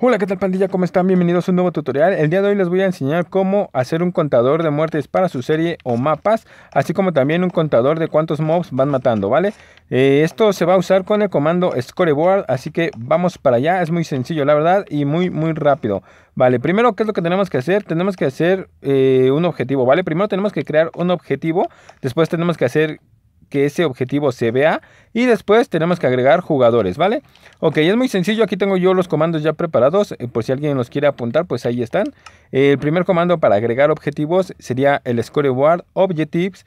Hola, ¿qué tal pandilla? ¿Cómo están? Bienvenidos a un nuevo tutorial. El día de hoy les voy a enseñar cómo hacer un contador de muertes para su serie o mapas, así como también un contador de cuántos mobs van matando, ¿vale? Eh, esto se va a usar con el comando scoreboard, así que vamos para allá. Es muy sencillo, la verdad, y muy, muy rápido. Vale, primero, ¿qué es lo que tenemos que hacer? Tenemos que hacer eh, un objetivo, ¿vale? Primero tenemos que crear un objetivo, después tenemos que hacer que ese objetivo se vea y después tenemos que agregar jugadores, ¿vale? Ok, es muy sencillo, aquí tengo yo los comandos ya preparados, eh, por si alguien los quiere apuntar, pues ahí están. El primer comando para agregar objetivos sería el scoreboard objectives,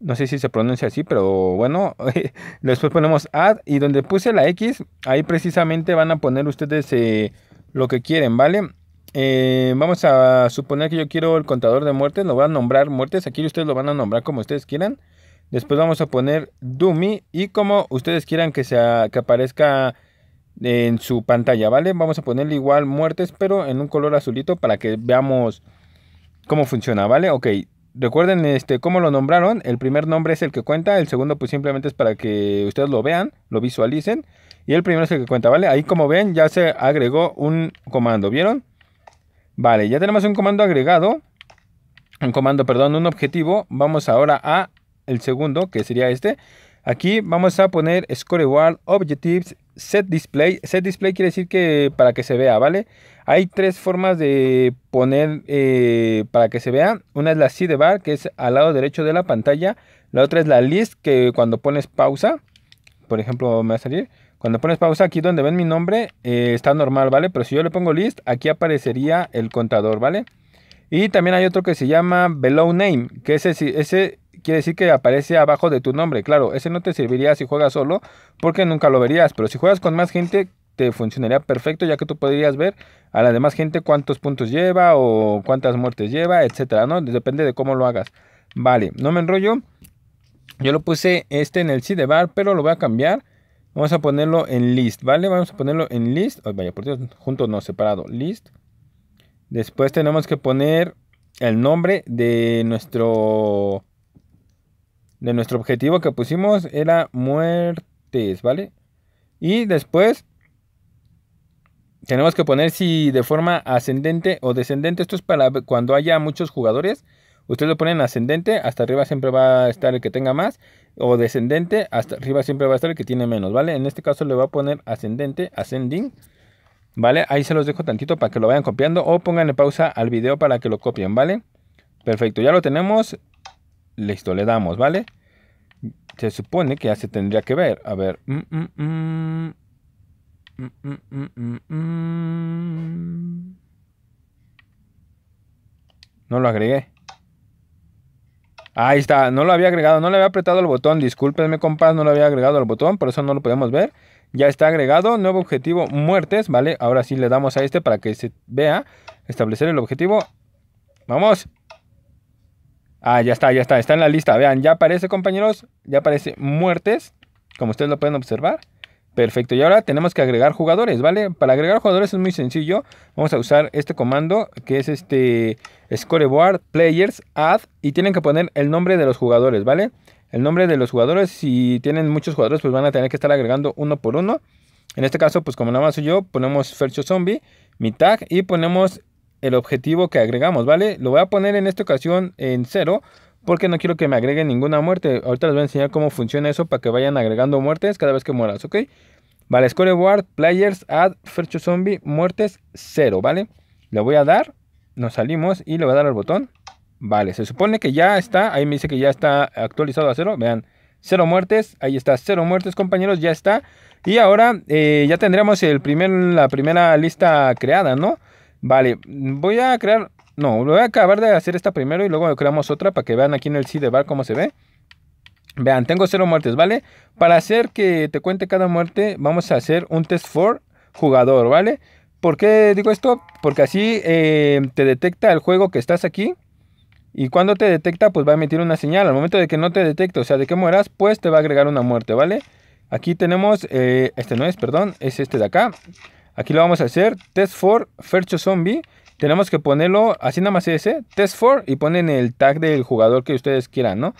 no sé si se pronuncia así, pero bueno, después ponemos add y donde puse la X, ahí precisamente van a poner ustedes eh, lo que quieren, ¿vale? Eh, vamos a suponer que yo quiero el contador de muertes, lo voy a nombrar muertes, aquí ustedes lo van a nombrar como ustedes quieran. Después vamos a poner dummy y como ustedes quieran que, que aparezca en su pantalla, ¿vale? Vamos a ponerle igual muertes, pero en un color azulito para que veamos cómo funciona, ¿vale? Ok, recuerden este, cómo lo nombraron. El primer nombre es el que cuenta, el segundo pues simplemente es para que ustedes lo vean, lo visualicen. Y el primero es el que cuenta, ¿vale? Ahí como ven ya se agregó un comando, ¿vieron? Vale, ya tenemos un comando agregado. Un comando, perdón, un objetivo. Vamos ahora a el segundo, que sería este. Aquí vamos a poner Score Objectives, Set Display. Set Display quiere decir que para que se vea, ¿vale? Hay tres formas de poner eh, para que se vea. Una es la bar, que es al lado derecho de la pantalla. La otra es la list, que cuando pones pausa, por ejemplo, me va a salir. Cuando pones pausa aquí donde ven mi nombre, eh, está normal, ¿vale? Pero si yo le pongo list, aquí aparecería el contador, ¿vale? Y también hay otro que se llama Below Name, que ese, ese quiere decir que aparece abajo de tu nombre. Claro, ese no te serviría si juegas solo porque nunca lo verías, pero si juegas con más gente te funcionaría perfecto ya que tú podrías ver a la demás gente cuántos puntos lleva o cuántas muertes lleva, etcétera, ¿no? Depende de cómo lo hagas. Vale, no me enrollo. Yo lo puse este en el Bar, pero lo voy a cambiar. Vamos a ponerlo en list, ¿vale? Vamos a ponerlo en list. vaya, por Dios, juntos no, separado. List. Después tenemos que poner el nombre de nuestro de nuestro objetivo que pusimos era muertes, ¿vale? Y después tenemos que poner si de forma ascendente o descendente. Esto es para cuando haya muchos jugadores. Ustedes lo ponen ascendente, hasta arriba siempre va a estar el que tenga más. O descendente, hasta arriba siempre va a estar el que tiene menos, ¿vale? En este caso le voy a poner ascendente, ascending. ¿Vale? Ahí se los dejo tantito para que lo vayan copiando o pónganle pausa al video para que lo copien, ¿vale? Perfecto, ya lo tenemos. Listo, le damos, ¿vale? Se supone que ya se tendría que ver. A ver. Mm, mm, mm, no lo agregué. Ahí está, no lo había agregado, no le había apretado el botón. Discúlpenme, compás, no lo había agregado el botón, por eso no lo podemos ver. Ya está agregado, nuevo objetivo, muertes, ¿vale? Ahora sí le damos a este para que se vea. Establecer el objetivo. ¡Vamos! Ah, ya está, ya está, está en la lista. Vean, ya aparece, compañeros, ya aparece muertes, como ustedes lo pueden observar. Perfecto, y ahora tenemos que agregar jugadores, ¿vale? Para agregar jugadores es muy sencillo. Vamos a usar este comando que es este scoreboard players add y tienen que poner el nombre de los jugadores, ¿vale? El nombre de los jugadores, si tienen muchos jugadores, pues van a tener que estar agregando uno por uno. En este caso, pues como nada más soy yo, ponemos Fercho Zombie, mi tag y ponemos el objetivo que agregamos, ¿vale? Lo voy a poner en esta ocasión en cero porque no quiero que me agregue ninguna muerte. Ahorita les voy a enseñar cómo funciona eso para que vayan agregando muertes cada vez que mueras, ¿ok? Vale, scoreboard, players, add, fercho zombie, muertes, cero, ¿vale? Le voy a dar, nos salimos y le voy a dar al botón. Vale, se supone que ya está, ahí me dice que ya está actualizado a cero, vean, cero muertes, ahí está, cero muertes compañeros, ya está. Y ahora eh, ya tendremos el primer, la primera lista creada, ¿no? Vale, voy a crear... No, voy a acabar de hacer esta primero y luego creamos otra para que vean aquí en el de bar cómo se ve. Vean, tengo cero muertes, ¿vale? Para hacer que te cuente cada muerte, vamos a hacer un test for jugador, ¿vale? ¿Por qué digo esto? Porque así eh, te detecta el juego que estás aquí. Y cuando te detecta, pues va a emitir una señal. Al momento de que no te detecte, o sea, de que mueras, pues te va a agregar una muerte, ¿vale? Aquí tenemos, eh, este no es, perdón, es este de acá. Aquí lo vamos a hacer. Test for Fercho Zombie. Tenemos que ponerlo así nada más ese. Test for y ponen el tag del jugador que ustedes quieran, ¿no?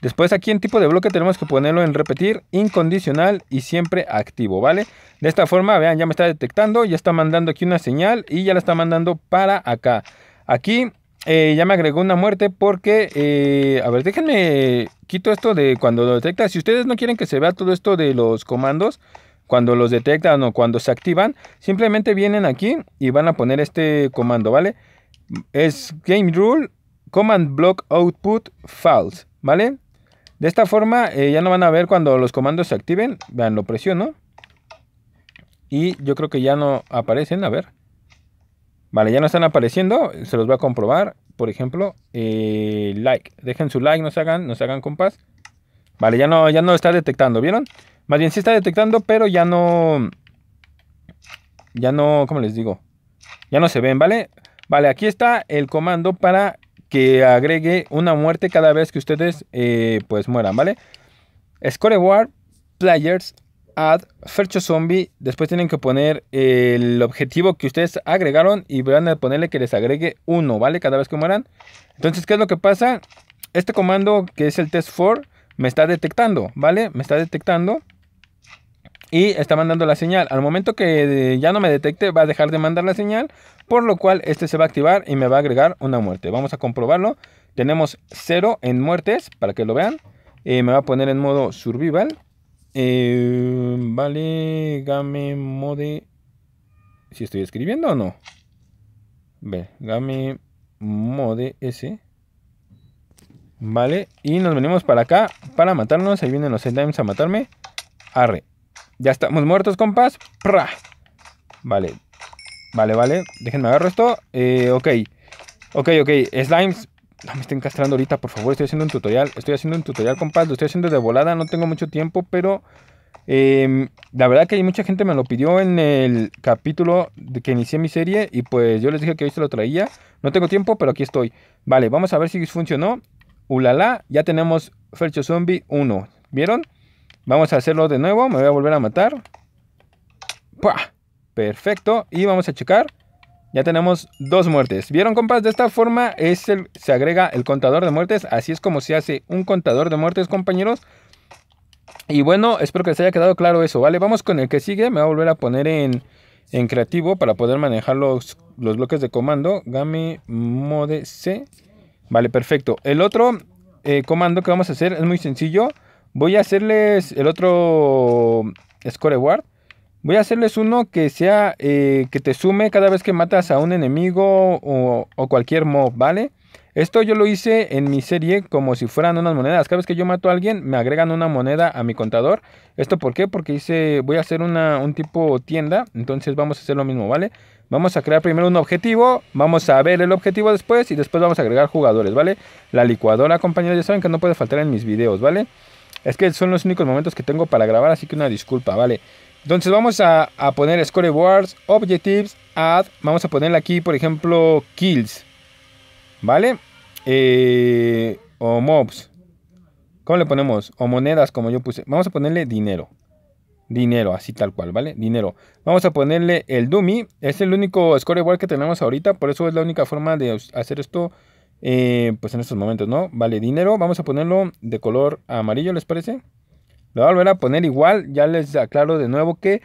Después aquí en tipo de bloque tenemos que ponerlo en repetir, incondicional y siempre activo, ¿vale? De esta forma, vean, ya me está detectando, ya está mandando aquí una señal y ya la está mandando para acá. Aquí eh, ya me agregó una muerte porque, eh, a ver, déjenme, quito esto de cuando lo detecta. Si ustedes no quieren que se vea todo esto de los comandos, cuando los detectan o cuando se activan, simplemente vienen aquí y van a poner este comando, ¿vale? Es game rule command block output false, ¿vale? De esta forma eh, ya no van a ver cuando los comandos se activen. Vean, lo presiono. Y yo creo que ya no aparecen, a ver. Vale, ya no están apareciendo, se los voy a comprobar. Por ejemplo, eh, like. Dejen su like, se hagan, se hagan compás. Vale, ya no, ya no está detectando, ¿vieron? Más bien sí está detectando, pero ya no... Ya no, ¿cómo les digo? Ya no se ven, ¿vale? Vale, aquí está el comando para que agregue una muerte cada vez que ustedes eh, pues mueran, ¿vale? Scoreboard Players, Add, Fercho Zombie. Después tienen que poner el objetivo que ustedes agregaron y van a ponerle que les agregue uno, ¿vale? Cada vez que mueran. Entonces, ¿qué es lo que pasa? Este comando que es el test for me está detectando, ¿vale? Me está detectando y está mandando la señal. Al momento que eh, ya no me detecte, va a dejar de mandar la señal, por lo cual este se va a activar y me va a agregar una muerte. Vamos a comprobarlo. Tenemos 0 en muertes, para que lo vean. Eh, me va a poner en modo survival. Eh, vale, game mode. Si estoy escribiendo o no. Ve, game mode S. Vale, y nos venimos para acá para matarnos. Ahí vienen los endimes a matarme. Arre. Ya estamos muertos, compas. Vale. Vale, vale. Déjenme agarrar esto. Eh, ok. Ok, ok. Slimes. No me estén castrando ahorita, por favor. Estoy haciendo un tutorial. Estoy haciendo un tutorial, compas. Lo estoy haciendo de volada. No tengo mucho tiempo, pero... Em, la verdad que hay mucha gente me lo pidió en el capítulo de que inicié mi serie y pues yo les dije que hoy se lo traía. No tengo tiempo, pero aquí estoy. Vale, vamos a ver si funcionó. Ulala, ya tenemos Fercho Zombie 1. ¿Vieron? Vamos a hacerlo de nuevo. Me voy a volver a matar. Perfecto. Y vamos a checar. Ya tenemos dos muertes. ¿Vieron, compas? De esta forma es se agrega el contador de muertes. Así es como se hace un contador de muertes, compañeros. Y bueno, espero que les haya quedado claro eso, ¿vale? Vamos con el que sigue. Me voy a volver a poner en, en creativo para poder manejar los, bloques de comando. Game mode C. Vale, perfecto. El otro eh, comando que vamos a hacer es muy sencillo. Voy a hacerles el otro scoreboard. Voy a hacerles uno que sea eh, que te sume cada vez que matas a un enemigo o, cualquier mob, ¿vale? Esto yo lo hice en mi serie como si fueran unas monedas. Cada vez que yo mato a alguien, me agregan una moneda a mi contador. ¿Esto por qué? Porque hice, voy a hacer un tipo tienda. Entonces vamos a hacer lo mismo, ¿vale? Vamos a crear primero un objetivo. Vamos a ver el objetivo después. Y después vamos a agregar jugadores, ¿vale? La licuadora, compañeros, ya saben que no puede faltar en mis videos, ¿vale? vale es que son los únicos momentos que tengo para grabar, así que una disculpa, ¿vale? Entonces vamos a, poner scoreboards, objectives, add. Vamos a ponerle aquí, por ejemplo, kills. ¿Vale? Eh, o mobs. ¿Cómo le ponemos? O monedas, como yo puse. Vamos a ponerle dinero. Dinero, así tal cual, ¿vale? Dinero. Vamos a ponerle el dummy. Es el único scoreboard que tenemos ahorita. Por eso es la única forma de hacer esto eh, pues en estos momentos, ¿no? Vale dinero, vamos a ponerlo de color amarillo, ¿les parece? Lo voy a volver a poner igual, ya les aclaro de nuevo que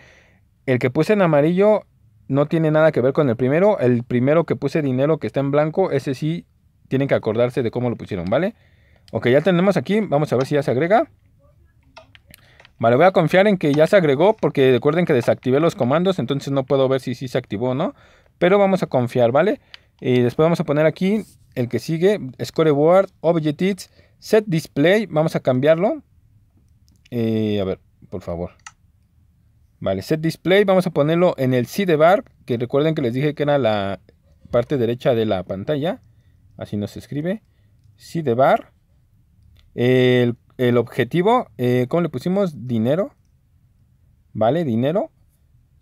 el que puse en amarillo no tiene nada que ver con el primero, el primero que puse dinero que está en blanco, ese sí tienen que acordarse de cómo lo pusieron, ¿vale? Ok, ya tenemos aquí, vamos a ver si ya se agrega. Vale, voy a confiar en que ya se agregó porque recuerden que desactivé los comandos, entonces no puedo ver si sí se activó o no. Pero vamos a confiar, ¿vale? Y eh, después vamos a poner aquí el que sigue, scoreboard, objectives, set display, vamos a cambiarlo. Eh, a ver, por favor. Vale, set display, vamos a ponerlo en el Bar. que recuerden que les dije que era la parte derecha de la pantalla. Así nos escribe. Sidebar. El, el objetivo, eh, ¿cómo le pusimos? Dinero. Vale, dinero.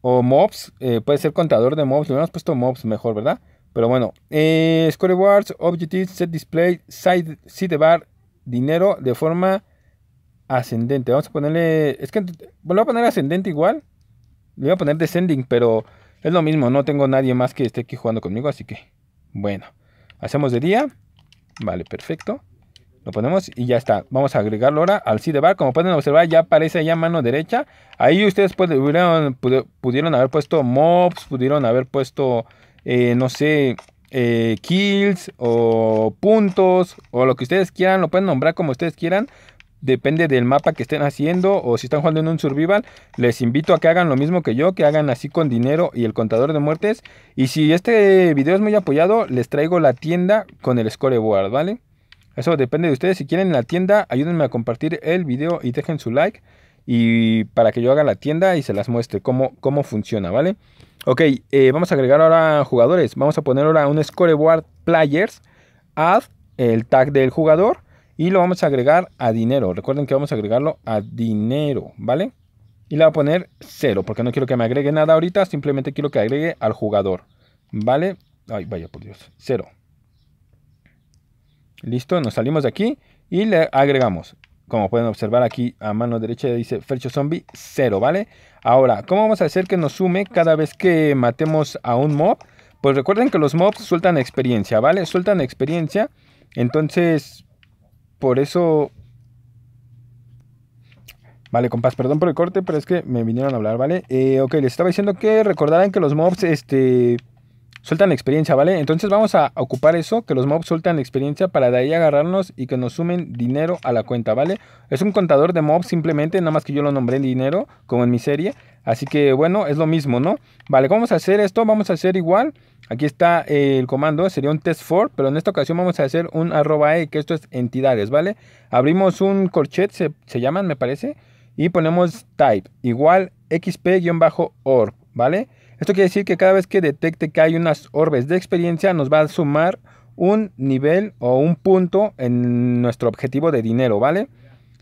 O mobs, eh, puede ser contador de mobs, le hemos puesto mobs mejor, ¿verdad? Pero bueno, eh, score scoreboards, objectives, set display, side, Bar, dinero de forma ascendente. Vamos a ponerle, es que lo voy a poner ascendente igual. Le voy a poner descending, pero es lo mismo. No tengo nadie más que esté aquí jugando conmigo, así que bueno. Hacemos de día. Vale, perfecto. Lo ponemos y ya está. Vamos a agregarlo ahora al Bar. Como pueden observar, ya aparece ya mano derecha. Ahí ustedes pudieron, pudieron haber puesto mobs, pudieron haber puesto eh, no sé, eh, kills o puntos o lo que ustedes quieran, lo pueden nombrar como ustedes quieran. Depende del mapa que estén haciendo o si están jugando en un survival, les invito a que hagan lo mismo que yo, que hagan así con dinero y el contador de muertes. Y si este video es muy apoyado, les traigo la tienda con el scoreboard, ¿vale? Eso depende de ustedes. Si quieren la tienda, ayúdenme a compartir el video y dejen su like y para que yo haga la tienda y se las muestre cómo, cómo funciona, ¿vale? Ok, eh, vamos a agregar ahora jugadores. Vamos a poner ahora un scoreboard players, add el tag del jugador y lo vamos a agregar a dinero. Recuerden que vamos a agregarlo a dinero, ¿vale? Y le voy a poner 0 porque no quiero que me agregue nada ahorita, simplemente quiero que agregue al jugador, ¿vale? Ay, vaya por Dios, 0. Listo, nos salimos de aquí y le agregamos como pueden observar aquí a mano derecha dice Fercho Zombie cero, ¿vale? Ahora, ¿cómo vamos a hacer que nos sume cada vez que matemos a un mob? Pues recuerden que los mobs sueltan experiencia, ¿vale? Sueltan experiencia, entonces por eso... Vale, compás, perdón por el corte, pero es que me vinieron a hablar, ¿vale? Eh, ok, les estaba diciendo que recordaran que los mobs, este Sueltan experiencia, ¿vale? Entonces vamos a ocupar eso, que los mobs sueltan experiencia para de ahí agarrarnos y que nos sumen dinero a la cuenta, ¿vale? Es un contador de mobs simplemente, nada más que yo lo nombré dinero, como en mi serie. Así que bueno, es lo mismo, ¿no? Vale, vamos a hacer esto, vamos a hacer igual. Aquí está eh, el comando, sería un test for, pero en esta ocasión vamos a hacer un arroba e, que esto es entidades, ¿vale? Abrimos un corchet, se, llaman, me parece, y ponemos type, igual xp-org, ¿vale? Esto quiere decir que cada vez que detecte que hay unas orbes de experiencia nos va a sumar un nivel o un punto en nuestro objetivo de dinero, ¿vale?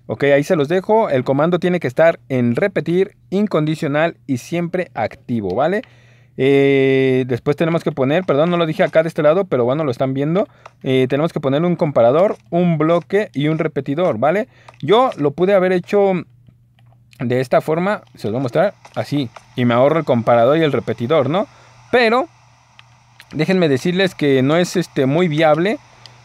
Ok, ahí se los dejo. El comando tiene que estar en repetir, incondicional y siempre activo, ¿vale? Eh, después tenemos que poner, perdón, no lo dije acá de este lado, pero bueno, lo están viendo. Eh, tenemos que poner un comparador, un bloque y un repetidor, ¿vale? Yo lo pude haber hecho de esta forma, se los voy a mostrar así. Y me ahorro el comparador y el repetidor, ¿no? Pero, déjenme decirles que no es este, muy viable.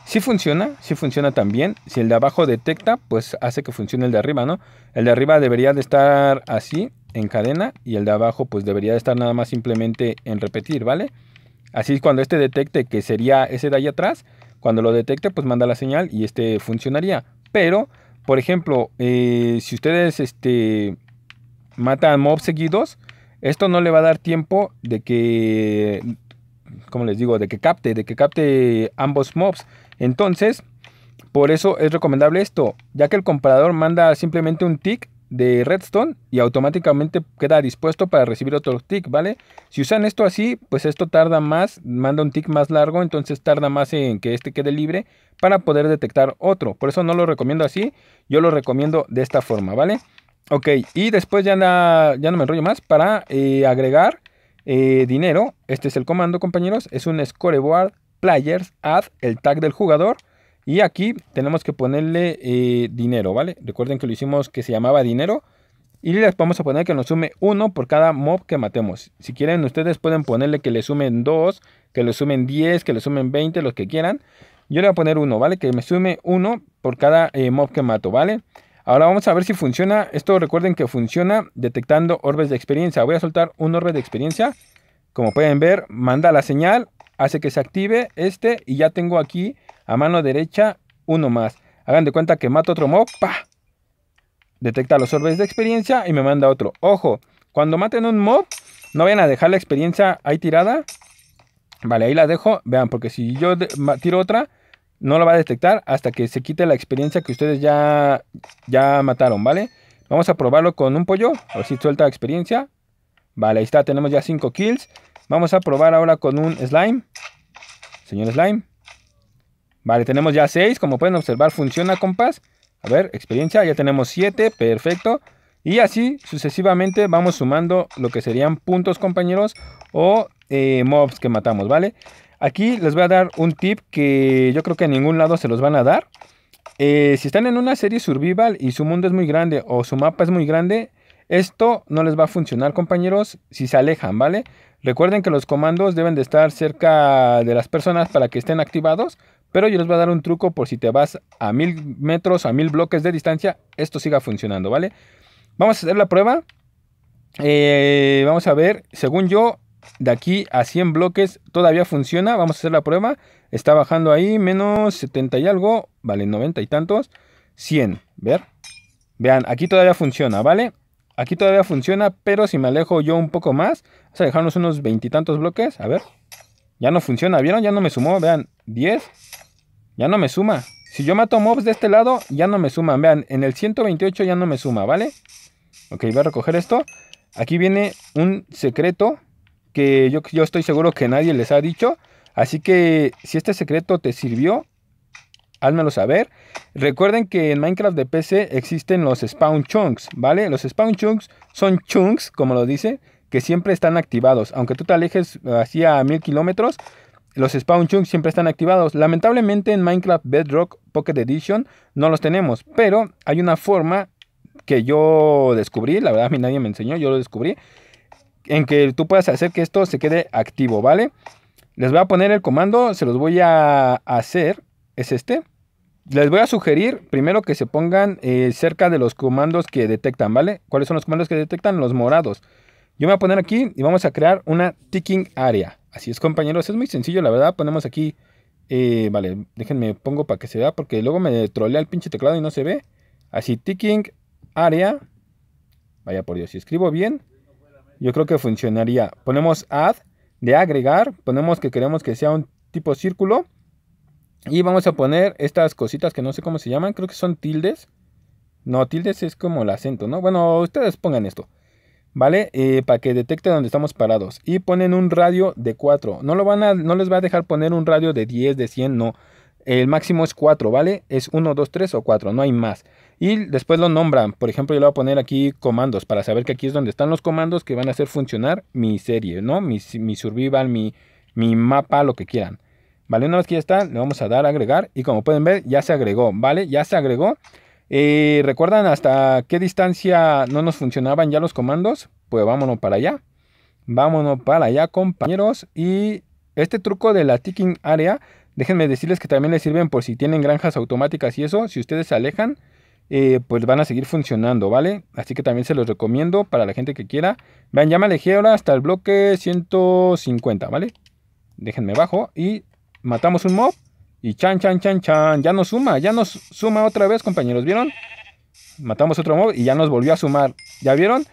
Si funciona, si funciona también. Si el de abajo detecta, pues hace que funcione el de arriba, ¿no? El de arriba debería de estar así, en cadena, y el de abajo pues debería de estar nada más simplemente en repetir, ¿vale? Así cuando este detecte que sería ese de ahí atrás, cuando lo detecte pues manda la señal y este funcionaría. Pero por ejemplo, eh, si ustedes este, matan mobs seguidos, esto no le va a dar tiempo de que, como les digo, de que capte, de que capte ambos mobs. Entonces, por eso es recomendable esto, ya que el comparador manda simplemente un tick de redstone y automáticamente queda dispuesto para recibir otro tick, ¿vale? Si usan esto así, pues esto tarda más, manda un tick más largo, entonces tarda más en que este quede libre para poder detectar otro. Por eso no lo recomiendo así, yo lo recomiendo de esta forma, ¿vale? Ok, y después ya, ya no me enrollo más para eh, agregar eh, dinero. Este es el comando, compañeros, es un scoreboard players, add el tag del jugador. Y aquí tenemos que ponerle eh, dinero, ¿vale? Recuerden que lo hicimos que se llamaba dinero. Y les vamos a poner que nos sume uno por cada mob que matemos. Si quieren, ustedes pueden ponerle que le sumen dos que le sumen 10, que le sumen 20, los que quieran. Yo le voy a poner uno, ¿vale? Que me sume uno por cada eh, mob que mato, ¿vale? Ahora vamos a ver si funciona. Esto recuerden que funciona detectando orbes de experiencia. Voy a soltar un orbe de experiencia. Como pueden ver, manda la señal, hace que se active este y ya tengo aquí a mano derecha, uno más. Hagan de cuenta que mato otro mob. Detecta los orbes de experiencia y me manda otro. Ojo, cuando maten un mob, no vayan a dejar la experiencia ahí tirada. Vale, ahí la dejo. Vean, porque si yo tiro otra, no la va a detectar hasta que se quite la experiencia que ustedes ya, ya mataron, ¿vale? Vamos a probarlo con un pollo. A ver si suelta experiencia. Vale, ahí está. Tenemos ya 5 kills. Vamos a probar ahora con un slime. Señor slime. Vale, tenemos ya 6. Como pueden observar, funciona, compás. A ver, experiencia. Ya tenemos 7. Perfecto. Y así sucesivamente vamos sumando lo que serían puntos, compañeros, o eh, mobs que matamos, ¿vale? Aquí les voy a dar un tip que yo creo que en ningún lado se los van a dar. Eh, si están en una serie survival y su mundo es muy grande o su mapa es muy grande, esto no les va a funcionar, compañeros, si se alejan, ¿vale? Recuerden que los comandos deben de estar cerca de las personas para que estén activados, pero yo les voy a dar un truco por si te vas a mil metros, a mil bloques de distancia, esto siga funcionando, ¿vale? Vamos a hacer la prueba. Eh, vamos a ver, según yo, de aquí a 100 bloques todavía funciona. Vamos a hacer la prueba. Está bajando ahí, menos 70 y algo, vale, 90 y tantos. 100, ver. Vean, aquí todavía funciona, ¿vale? Aquí todavía funciona, pero si me alejo yo un poco más, vamos a dejarnos unos tantos bloques, a ver. Ya no funciona, ¿vieron? Ya no me sumó, vean, 10, ya no me suma. Si yo mato mobs de este lado, ya no me suma. Vean, en el 128 ya no me suma, ¿vale? Ok, voy a recoger esto. Aquí viene un secreto que yo, yo estoy seguro que nadie les ha dicho. Así que si este secreto te sirvió, házmelo saber. Recuerden que en Minecraft de PC existen los spawn chunks, ¿vale? Los spawn chunks son chunks, como lo dice, que siempre están activados. Aunque tú te alejes así a mil kilómetros, los spawn chunks siempre están activados. Lamentablemente en Minecraft Bedrock Pocket Edition no los tenemos, pero hay una forma que yo descubrí, la verdad a mí nadie me enseñó, yo lo descubrí, en que tú puedas hacer que esto se quede activo, ¿vale? Les voy a poner el comando, se los voy a hacer, es este. Les voy a sugerir primero que se pongan eh, cerca de los comandos que detectan, ¿vale? ¿Cuáles son los comandos que detectan? Los morados. Yo me voy a poner aquí y vamos a crear una ticking area. Así es, compañeros. Es muy sencillo, la verdad. Ponemos aquí. Eh, vale, déjenme pongo para que se vea. Porque luego me trolea el pinche teclado y no se ve. Así, ticking, área. Vaya por Dios, si escribo bien, yo creo que funcionaría. Ponemos add de agregar. Ponemos que queremos que sea un tipo círculo. Y vamos a poner estas cositas que no sé cómo se llaman. Creo que son tildes. No, tildes es como el acento, ¿no? Bueno, ustedes pongan esto. ¿vale? Eh, para que detecte donde estamos parados. Y ponen un radio de 4. No, lo van a, no les va a dejar poner un radio de 10, de 100, no. El máximo es 4, ¿vale? Es 1, 2, 3 o 4, no hay más. Y después lo nombran. Por ejemplo, yo le voy a poner aquí comandos para saber que aquí es donde están los comandos que van a hacer funcionar mi serie, ¿no? Mi, survival, mi, mi mapa, lo que quieran. ¿Vale? Una vez que ya está, le vamos a dar agregar. Y como pueden ver, ya se agregó, ¿vale? Ya se agregó. Eh, ¿Recuerdan hasta qué distancia no nos funcionaban ya los comandos? Pues vámonos para allá. Vámonos para allá, compañeros. Y este truco de la ticking area, déjenme decirles que también les sirven por si tienen granjas automáticas y eso. Si ustedes se alejan, eh, pues van a seguir funcionando, ¿vale? Así que también se los recomiendo para la gente que quiera. Vean, ya me alejé ahora hasta el bloque 150, ¿vale? Déjenme bajo y matamos un mob y chan, chan, chan, chan. Ya nos suma, ya nos suma otra vez, compañeros. ¿Vieron? Matamos otro mob y ya nos volvió a sumar. ¿Ya vieron?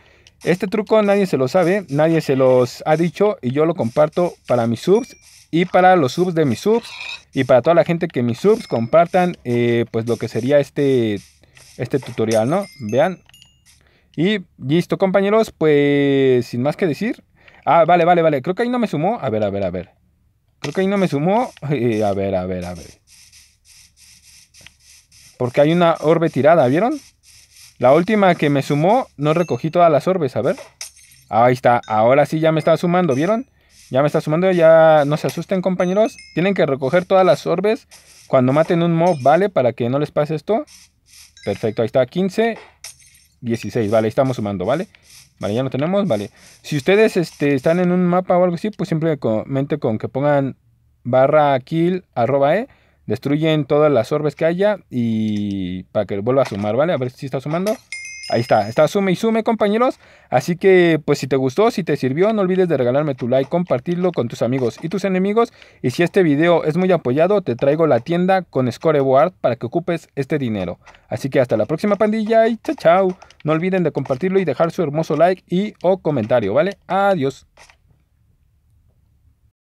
Este truco nadie se lo sabe, nadie se los ha dicho y yo lo comparto para mis subs y para los subs de mis subs y para toda la gente que mis subs compartan eh, pues lo que sería este, este tutorial, ¿no? Vean. Y listo compañeros, pues sin más que decir. Ah, vale, vale, vale, creo que ahí no me sumó. A ver, a ver, a ver. Creo que ahí no me sumó. Eh, a ver, a ver, a ver. Porque hay una orbe tirada, ¿vieron? La última que me sumó, no recogí todas las orbes, a ver. Ahí está, ahora sí ya me está sumando, ¿vieron? Ya me está sumando, ya no se asusten compañeros. Tienen que recoger todas las orbes cuando maten un mob, ¿vale? Para que no les pase esto. Perfecto, ahí está, 15. 16, vale, ahí estamos sumando, ¿vale? Vale, ya lo tenemos, vale. Si ustedes este, están en un mapa o algo así, pues simplemente con que pongan barra kill arroba e, destruyen todas las orbes que haya y para que vuelva a sumar, ¿vale? A ver si está sumando. Ahí está, está sume y sume compañeros. Así que pues si te gustó, si te sirvió, no olvides de regalarme tu like, compartirlo con tus amigos y tus enemigos. Y si este video es muy apoyado, te traigo la tienda con Scoreboard para que ocupes este dinero. Así que hasta la próxima pandilla y chao chao. No olviden de compartirlo y dejar su hermoso like y o comentario, ¿vale? Adiós.